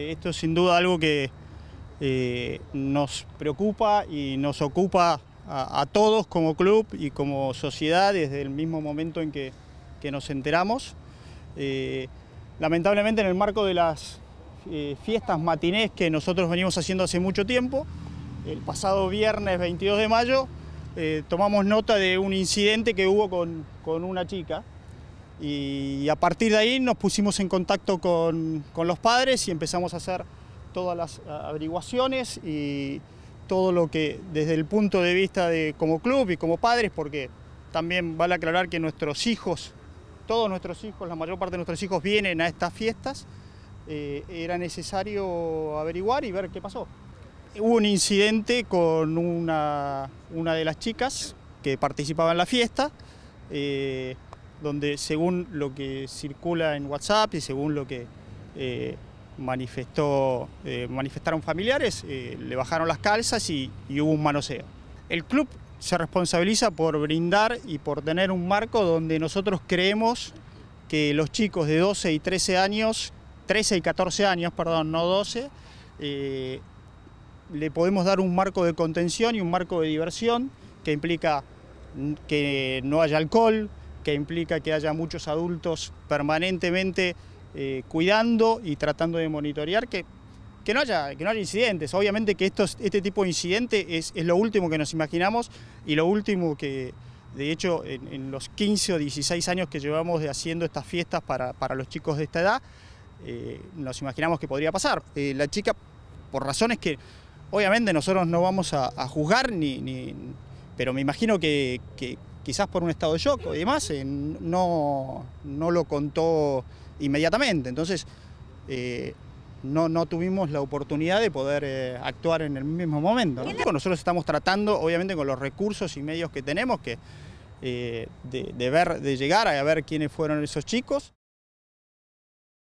Esto es sin duda algo que eh, nos preocupa y nos ocupa a, todos como club y como sociedad desde el mismo momento en que, nos enteramos. Eh, lamentablemente en el marco de las eh, fiestas matinés que nosotros venimos haciendo hace mucho tiempo, el pasado viernes 22 de mayo tomamos nota de un incidente que hubo con una chica y a partir de ahí nos pusimos en contacto con, con los padres y empezamos a hacer todas las eh, averiguaciones y todo lo que desde el punto de vista de como club y como padres, porque también vale aclarar que nuestros hijos, todos nuestros hijos, la mayor parte de nuestros hijos vienen a estas fiestas, eh, era necesario averiguar y ver qué pasó. Hubo un incidente con una, una de las chicas que participaba en la fiesta, eh, donde según lo que circula en WhatsApp y según lo que eh, eh, manifestaron familiares, eh, le bajaron las calzas y, y, hubo un manoseo. El club se responsabiliza por brindar y por tener un marco donde nosotros creemos que los chicos de 12 y 13 años, 13 y 14 años, perdón, no 12, le podemos dar un marco de contención y un marco de diversión que implica que no haya alcohol, que implica que haya muchos adultos permanentemente eh, cuidando y tratando de monitorear que, que, no, haya, que no haya incidentes. Obviamente que este tipo de incidente es, lo último que nos imaginamos y lo último que, de hecho, en, los 15 o 16 años que llevamos de haciendo estas fiestas para, los chicos de esta edad, eh, nos imaginamos que podría pasar. Eh, la chica, por razones que obviamente nosotros no vamos a, juzgar, ni, pero me imagino que quizás por un estado de shock o demás, eh, no, lo contó inmediatamente. Entonces, eh, no, tuvimos la oportunidad de poder eh, actuar en el mismo momento. Nosotros estamos tratando, obviamente, con los recursos y medios que tenemos, que, de, ver, de llegar a ver quiénes fueron esos chicos.